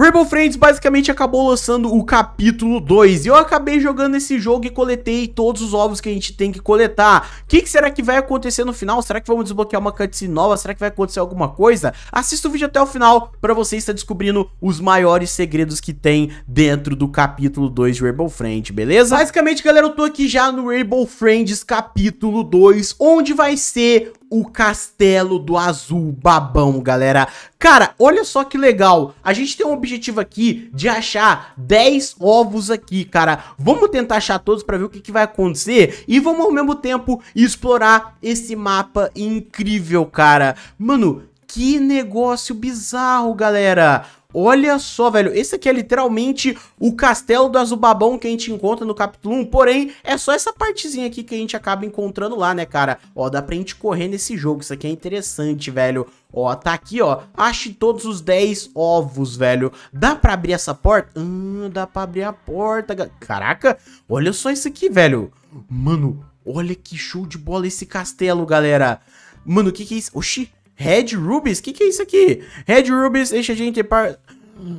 Rainbow Friends basicamente acabou lançando o capítulo 2 e eu acabei jogando esse jogo e coletei todos os ovos que a gente tem que coletar. O que, que, será que vai acontecer no final? Será que vamos desbloquear uma cutscene nova? Será que vai acontecer alguma coisa? Assista o vídeo até o final para você estar descobrindo os maiores segredos que tem dentro do capítulo 2 de Rainbow Friends, beleza? Basicamente, galera, eu tô aqui já no Rainbow Friends capítulo 2, onde vai ser o Castelo do Azul Babão, galera. Cara, olha só que legal. A gente tem um objetivo aqui de achar 10 ovos aqui, cara. Vamos tentar achar todos para ver o que, que vai acontecer e vamos ao mesmo tempo explorar esse mapa incrível, cara. Mano, que negócio bizarro, galera. Olha só, velho, esse aqui é literalmente o castelo do Azubabão que a gente encontra no capítulo 1, porém, é só essa partezinha aqui que a gente acaba encontrando lá, né, cara? Ó, dá pra gente correr nesse jogo, isso aqui é interessante, velho. Ó, tá aqui, ó, ache todos os 10 ovos, velho. Dá pra abrir essa porta? Hum, dá pra abrir a porta, caraca, olha só isso aqui, velho. Mano, olha que show de bola esse castelo, galera. Mano, o que que é isso? Oxi, Red Rubies? Que que é isso aqui? Red Rubies, deixa a gente... Par...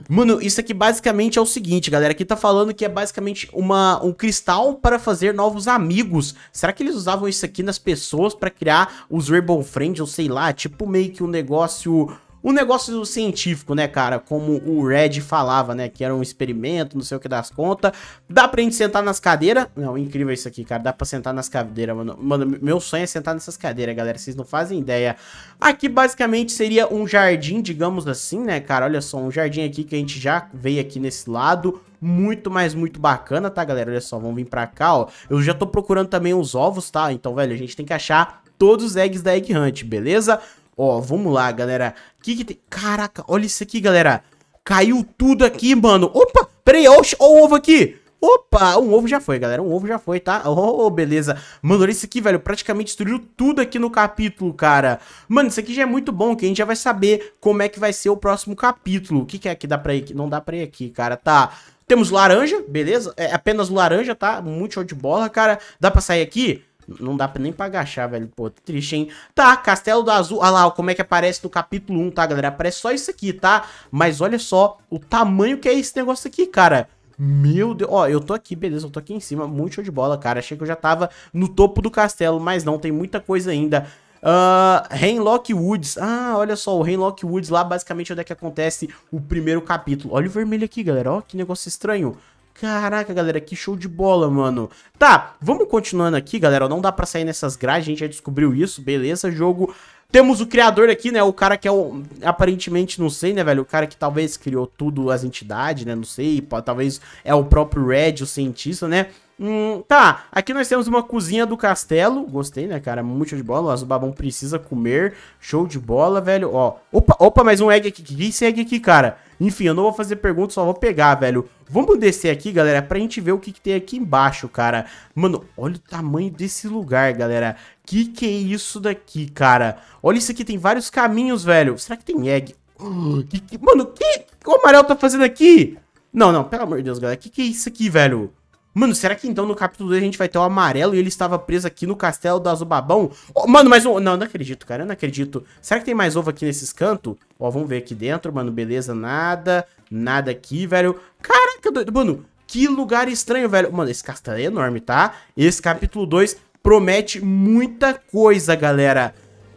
Mano, isso aqui basicamente é o seguinte, galera. Aqui tá falando que é basicamente uma, um cristal para fazer novos amigos. Será que eles usavam isso aqui nas pessoas para criar os Ribbon Friends? Ou sei lá, tipo meio que um negócio um negócio científico, né, cara? Como o Red falava, né? Que era um experimento, não sei o que das contas. Dá pra gente sentar nas cadeiras. Não, incrível isso aqui, cara. Dá pra sentar nas cadeiras, mano. Mano, meu sonho é sentar nessas cadeiras, galera. Vocês não fazem ideia. Aqui, basicamente, seria um jardim, digamos assim, né, cara? Olha só, um jardim aqui que a gente já veio aqui nesse lado muito, mas muito bacana, tá, galera? Olha só, vamos vir pra cá, ó. Eu já tô procurando também os ovos, tá? Então, velho, a gente tem que achar todos os eggs da Egg Hunt, beleza? Ó, vamos lá, galera. Que que tem? Caraca, olha isso aqui, galera. Caiu tudo aqui, mano. Opa, peraí, ó, ó o ovo aqui. Opa, um ovo já foi, galera, um ovo já foi, tá? Oh, beleza. Mano, olha isso aqui, velho, praticamente destruiu tudo aqui no capítulo, cara. Mano, isso aqui já é muito bom, que a gente já vai saber como é que vai ser o próximo capítulo. O que, que é que dá pra ir aqui? Não dá pra ir aqui, cara, tá? Temos laranja, beleza? É apenas laranja, tá? Muito show de bola, cara. Dá pra sair aqui? Não dá nem pra agachar, velho. Pô, triste, hein? Tá, Castelo do Azul. Olha lá, como é que aparece no capítulo 1, tá, galera? Aparece só isso aqui, tá? Mas olha só o tamanho que é esse negócio aqui, cara. Meu Deus, ó, eu tô aqui, beleza, eu tô aqui em cima, muito show de bola, cara, achei que eu já tava no topo do castelo, mas não, tem muita coisa ainda. Uh, Henlock Woods, ah, olha só, o Henlock Woods lá basicamente é onde é que acontece o primeiro capítulo. Olha o vermelho aqui, galera, ó, que negócio estranho. Caraca, galera, que show de bola, mano. Tá, vamos continuando aqui, galera. Não dá pra sair nessas grades, a gente já descobriu isso, beleza, jogo. Temos o criador aqui, né? O cara que é o... Aparentemente, não sei, né, velho? O cara que talvez criou tudo, as entidades, né? Não sei, talvez é o próprio Red, o cientista, né? Hum, tá, aqui nós temos uma cozinha do castelo. Gostei, né, cara? Muito de bola. O Azubabão precisa comer. Show de bola, velho. Ó, opa, opa, mais um egg aqui. Que é esse egg aqui, cara? Enfim, eu não vou fazer pergunta, só vou pegar, velho. Vamos descer aqui, galera, pra gente ver o que, que tem aqui embaixo, cara. Mano, olha o tamanho desse lugar, galera. Que que é isso daqui, cara? Olha isso aqui, tem vários caminhos, velho. Será que tem egg? Uh, que, que... Mano, que... o que o amarelo tá fazendo aqui? Não, não, pelo amor de Deus, galera. Que que é isso aqui, velho? Mano, será que então no capítulo 2 a gente vai ter o amarelo e ele estava preso aqui no castelo do Azubabão? Oh, mano, mais um... Não, não acredito, cara, eu não acredito. Será que tem mais ovo aqui nesses cantos? Ó, vamos ver aqui dentro, mano, beleza, nada, nada aqui, velho. Caraca, doido, mano, que lugar estranho, velho. Mano, esse castelo é enorme, tá? Esse capítulo 2 promete muita coisa, galera.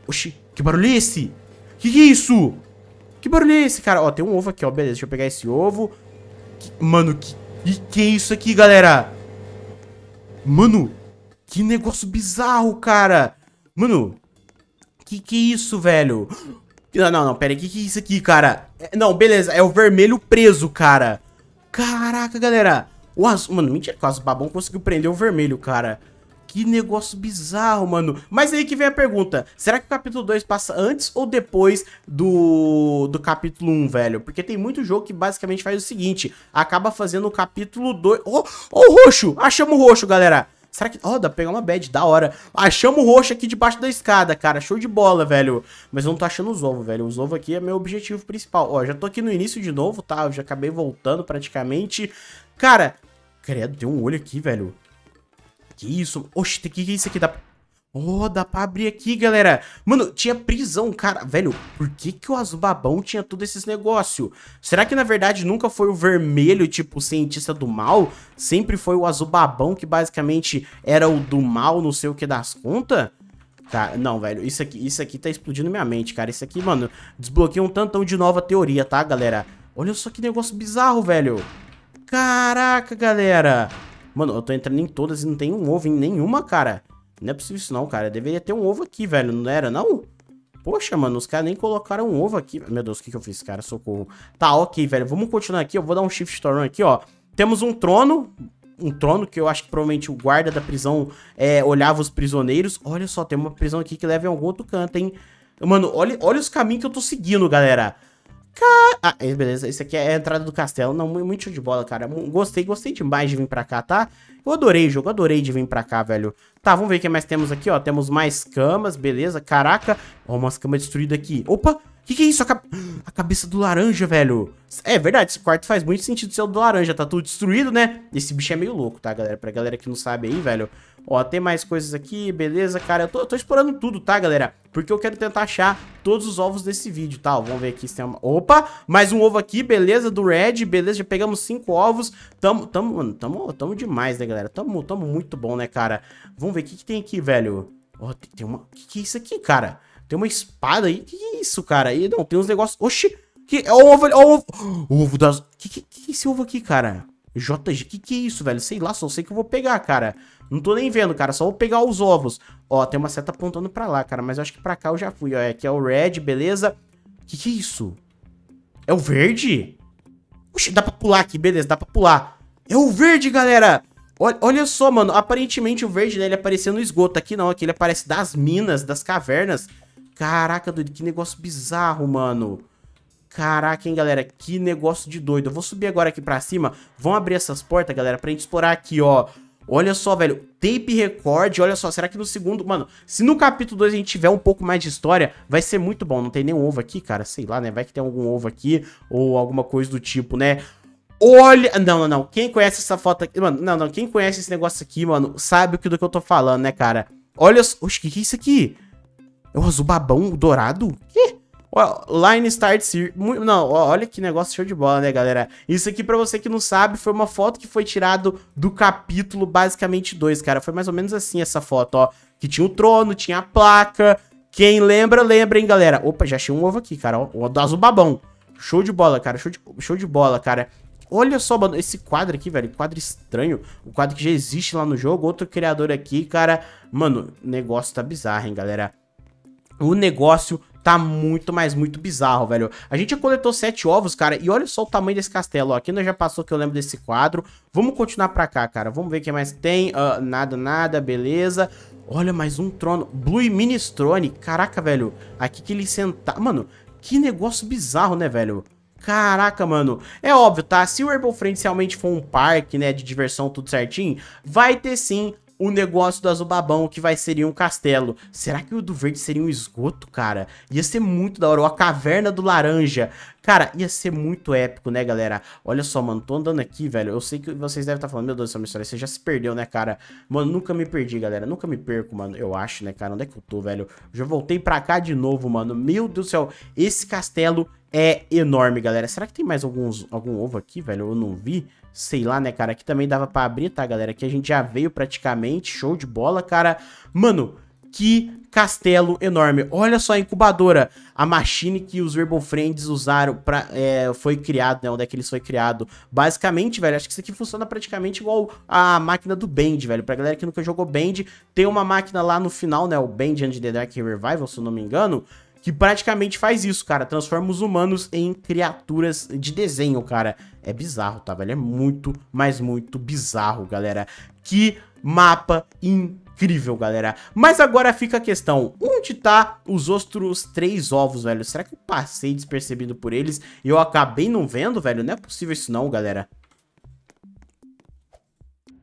Oxi, que barulho é esse? Que que é isso? Que barulho é esse, cara? Ó, tem um ovo aqui, ó, beleza, deixa eu pegar esse ovo. Que... Mano, que e que é isso aqui, galera? Mano, que negócio bizarro, cara. Mano, que que é isso, velho? Não, não, não, pera aí, que que é isso aqui, cara? É, não, beleza, é o vermelho preso, cara. Caraca, galera. O azul, mano, mentira que o azul babão conseguiu prender o vermelho, cara. Que negócio bizarro, mano. Mas aí que vem a pergunta. Será que o capítulo 2 passa antes ou depois do, do capítulo 1, um, velho? Porque tem muito jogo que basicamente faz o seguinte. Acaba fazendo o capítulo 2... Ô, oh, roxo! Achamos o roxo, galera. Será que... Ó, oh, dá pra pegar uma bad, da hora. Achamos o roxo aqui debaixo da escada, cara. Show de bola, velho. Mas eu não tô achando os ovos, velho. Os ovos aqui é meu objetivo principal. Ó, já tô aqui no início de novo, tá? Eu já acabei voltando praticamente. Cara, credo, tem um olho aqui, velho. Que isso? Oxe, o que, que é isso aqui? Dá... Oh, dá pra abrir aqui, galera. Mano, tinha prisão, cara. Velho, por que que o azul babão tinha tudo esses negócios? Será que, na verdade, nunca foi o vermelho, tipo, cientista do mal? Sempre foi o azul babão, que basicamente era o do mal, não sei o que das contas? Tá, não, velho, isso aqui, isso aqui tá explodindo minha mente, cara. Isso aqui, mano, desbloqueia um tantão de nova teoria, tá, galera? Olha só que negócio bizarro, velho. Caraca, galera. Mano, eu tô entrando em todas e não tem um ovo em nenhuma, cara. Não é possível isso não, cara. Deveria ter um ovo aqui, velho. Não era, não? Poxa, mano, os caras nem colocaram um ovo aqui. Meu Deus, o que, que eu fiz, cara? Socorro. Tá, ok, velho. Vamos continuar aqui. Eu vou dar um shift run aqui, ó. Temos um trono. Um trono que eu acho que provavelmente o guarda da prisão é, olhava os prisioneiros. Olha só, tem uma prisão aqui que leva em algum outro canto, hein? Mano, olha, olha os caminhos que eu tô seguindo, galera. Ah, é, beleza, isso aqui é a entrada do castelo. Não, muito show de bola, cara. Gostei, gostei demais de vir pra cá, tá? Eu adorei o jogo, adorei de vir pra cá, velho. Tá, vamos ver o que mais temos aqui, ó. Temos mais camas, beleza. Caraca, ó, umas camas destruídas aqui. Opa, o que, que é isso? A, a, cabeça do laranja, velho. É verdade, esse quarto faz muito sentido ser o do laranja. Tá tudo destruído, né? Esse bicho é meio louco, tá, galera? Pra galera que não sabe aí, velho. Ó, tem mais coisas aqui, beleza, cara. Eu tô, tô explorando tudo, tá, galera? Porque eu quero tentar achar todos os ovos desse vídeo, tá? Ó, vamos ver aqui se tem uma... Opa! Mais um ovo aqui, beleza, do Red, beleza, já pegamos cinco ovos. Tamo, tamo, mano, tamo, tamo demais, né, galera? Tamo, tamo muito bom, né, cara? Vamos ver, o que, que tem aqui, velho? Ó, tem, tem uma... O que, que é isso aqui, cara? Tem uma espada aí? O que, que é isso, cara? E, não, tem uns negócios... Oxi! Que... É, é o ovo, é o ovo... ovo das... O que, que, que é esse ovo aqui, cara? JG, que que é isso, velho? Sei lá, só sei que eu vou pegar, cara. Não tô nem vendo, cara, só vou pegar os ovos. Ó, tem uma seta apontando pra lá, cara, mas eu acho que pra cá eu já fui, ó. Aqui é, é o red, beleza? Que que é isso? É o verde? Oxi, dá pra pular aqui, beleza, dá pra pular. É o verde, galera! Olha, olha só, mano, aparentemente o verde, né, ele apareceu no esgoto. Aqui não, aqui ele aparece das minas, das cavernas. Caraca, doido, que negócio bizarro, mano. Caraca, hein, galera, que negócio de doido. Eu vou subir agora aqui pra cima. Vamos abrir essas portas, galera, pra gente explorar aqui, ó. Olha só, velho, tape record, olha só, será que no segundo... Mano, se no capítulo 2 a gente tiver um pouco mais de história, vai ser muito bom. Não tem nenhum ovo aqui, cara, sei lá, né? Vai que tem algum ovo aqui ou alguma coisa do tipo, né? Olha... Não, não, não. Quem conhece essa foto aqui... Mano, não, não. Quem conhece esse negócio aqui, mano, sabe do que eu tô falando, né, cara? Olha... Oxe, o que, que é isso aqui? É o azul babão, dourado? Que? line starts Não, olha que negócio show de bola, né, galera? Isso aqui, pra você que não sabe, foi uma foto que foi tirada do capítulo, basicamente, 2, cara. Foi mais ou menos assim essa foto, ó. Que tinha o trono, tinha a placa. Quem lembra, lembra, hein, galera. Opa, já achei um ovo aqui, cara. o do azul babão. Show de bola, cara. Show de, show de bola, cara. Olha só, mano, esse quadro aqui, velho, quadro estranho, o um quadro que já existe lá no jogo, outro criador aqui, cara, mano, negócio tá bizarro, hein, galera. O negócio Tá muito, mas muito bizarro, velho. A gente já coletou sete ovos, cara, e olha só o tamanho desse castelo, ó. Aqui nós já passou que eu lembro desse quadro. Vamos continuar pra cá, cara. Vamos ver o que mais tem. Uh, nada, nada, beleza. Olha, mais um trono. Blue Minestrone. Caraca, velho. Aqui que ele sentar... Mano, que negócio bizarro, né, velho? Caraca, mano. É óbvio, tá? Se o Herbal Friends realmente for um parque, né, de diversão, tudo certinho, vai ter sim o negócio do Azul Babão, que vai seria um castelo. Será que o do verde seria um esgoto, cara? Ia ser muito da hora. Ou a caverna do laranja. Cara, ia ser muito épico, né, galera? Olha só, mano, tô andando aqui, velho. Eu sei que vocês devem estar tá falando, meu Deus, essa é história, você já se perdeu, né, cara? Mano, nunca me perdi, galera. Nunca me perco, mano. Eu acho, né, cara? Onde é que eu tô, velho? Já voltei pra cá de novo, mano. Meu Deus do céu, esse castelo é enorme, galera. Será que tem mais alguns, algum ovo aqui, velho? Eu não vi sei lá, né, cara? Aqui também dava para abrir, tá, galera? Aqui a gente já veio praticamente, show de bola, cara. Mano, que castelo enorme. Olha só a incubadora, a machine que os Rebel Friends usaram para é, foi criado, né, onde é que eles foi criado. Basicamente, velho, acho que isso aqui funciona praticamente igual a máquina do Band, velho. Pra galera que nunca jogou Band, tem uma máquina lá no final, né, o Band and the Dark Revival, se eu não me engano, que praticamente faz isso, cara. Transforma os humanos em criaturas de desenho, cara. É bizarro, tá, velho? É muito, mas muito bizarro, galera. Que mapa incrível, galera. Mas agora fica a questão, onde tá os outros três ovos, velho? Será que eu passei despercebido por eles e eu acabei não vendo, velho? Não é possível isso não, galera.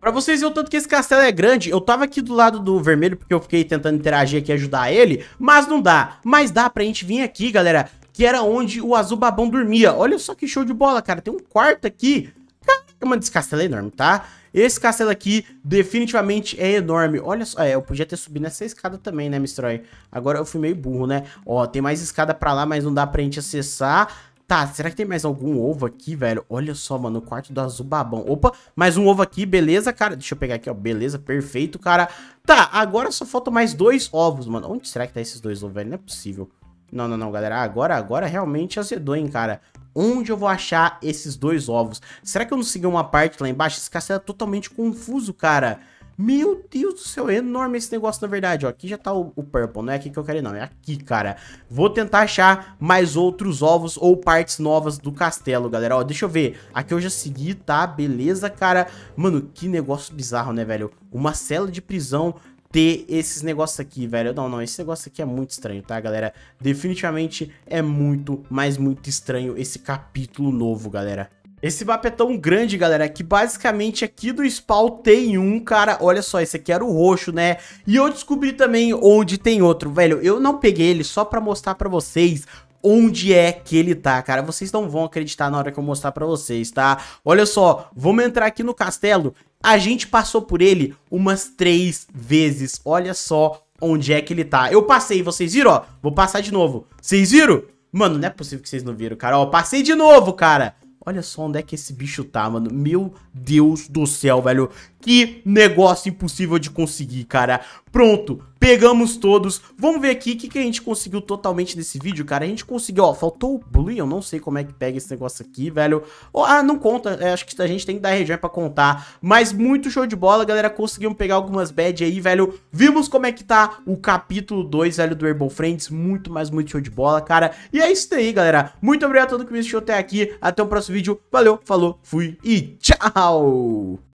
Pra vocês verem o tanto que esse castelo é grande, eu tava aqui do lado do vermelho porque eu fiquei tentando interagir aqui e ajudar ele, mas não dá. Mas dá pra gente vir aqui, galera, que era onde o azul babão dormia. Olha só que show de bola, cara. Tem um quarto aqui. Caraca, mano, esse castelo é enorme, tá? Esse castelo aqui definitivamente é enorme. Olha só, é, eu podia ter subido nessa escada também, né, Mistroy? Agora eu fui meio burro, né? Ó, tem mais escada pra lá, mas não dá pra gente acessar. Tá, será que tem mais algum ovo aqui, velho? Olha só, mano, o quarto do azul babão. Opa, mais um ovo aqui, beleza, cara? Deixa eu pegar aqui, ó, beleza, perfeito, cara. Tá, agora só faltam mais dois ovos, mano. Onde será que tá esses dois ovos, velho? Não é possível. Não, não, não, galera. Agora, agora realmente azedou, hein, cara. Onde eu vou achar esses dois ovos? Será que eu não segui uma parte lá embaixo? Esse castelo é totalmente confuso, cara. Cara. Meu Deus do céu, é enorme esse negócio, na verdade, ó. Aqui já tá o, o purple, não é aqui que eu quero não, é aqui, cara. Vou tentar achar mais outros ovos ou partes novas do castelo, galera. Ó, deixa eu ver. Aqui eu já segui, tá? Beleza, cara. Mano, que negócio bizarro, né, velho? Uma cela de prisão ter esses negócios aqui, velho. Não, não, esse negócio aqui é muito estranho, tá, galera? Definitivamente é muito, mas muito estranho esse capítulo novo, galera. Esse mapa é tão grande, galera, que basicamente aqui do spawn tem um, cara, olha só, esse aqui era o roxo, né? E eu descobri também onde tem outro, velho, eu não peguei ele só pra mostrar pra vocês onde é que ele tá, cara. Vocês não vão acreditar na hora que eu mostrar pra vocês, tá? Olha só, vamos entrar aqui no castelo. A gente passou por ele umas três vezes. Olha só onde é que ele tá. Eu passei, vocês viram, ó? Vou passar de novo. Vocês viram? Mano, não é possível que vocês não viram, cara. Ó, passei de novo, cara. Olha só onde é que esse bicho tá, mano. Meu Deus do céu, velho. Que negócio impossível de conseguir, cara. Pronto. Pegamos todos. Vamos ver aqui o que, que a gente conseguiu totalmente nesse vídeo, cara. A gente conseguiu, ó, faltou o Blue, eu não sei como é que pega esse negócio aqui, velho. Oh, ah, não conta, é, acho que a gente tem que dar região pra contar. Mas muito show de bola, galera. Conseguimos pegar algumas bad aí, velho. Vimos como é que tá o capítulo 2, velho, do Herbal Friends. Muito, mas muito show de bola, cara. E é isso aí, galera. Muito obrigado a todo que me assistiu até aqui. Até o próximo vídeo. Valeu, falou, fui e tchau!